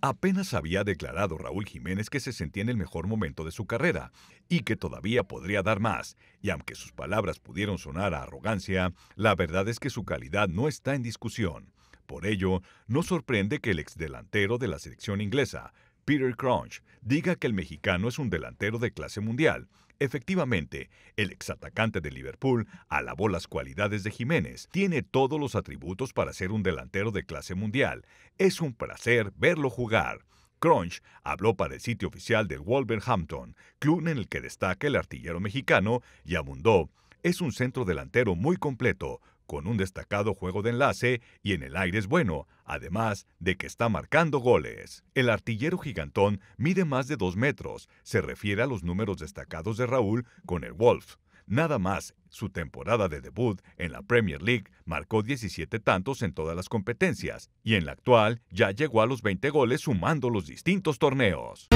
Apenas había declarado Raúl Jiménez que se sentía en el mejor momento de su carrera y que todavía podría dar más, y aunque sus palabras pudieron sonar a arrogancia, la verdad es que su calidad no está en discusión. Por ello, no sorprende que el exdelantero de la selección inglesa Peter Crunch, diga que el mexicano es un delantero de clase mundial. Efectivamente, el exatacante de Liverpool alabó las cualidades de Jiménez. Tiene todos los atributos para ser un delantero de clase mundial. Es un placer verlo jugar. Crunch habló para el sitio oficial del Wolverhampton, club en el que destaca el artillero mexicano, y abundó. Es un centro delantero muy completo, con un destacado juego de enlace y en el aire es bueno, además de que está marcando goles. El artillero gigantón mide más de 2 metros, se refiere a los números destacados de Raúl con el Wolf. Nada más, su temporada de debut en la Premier League marcó 17 tantos en todas las competencias y en la actual ya llegó a los 20 goles sumando los distintos torneos.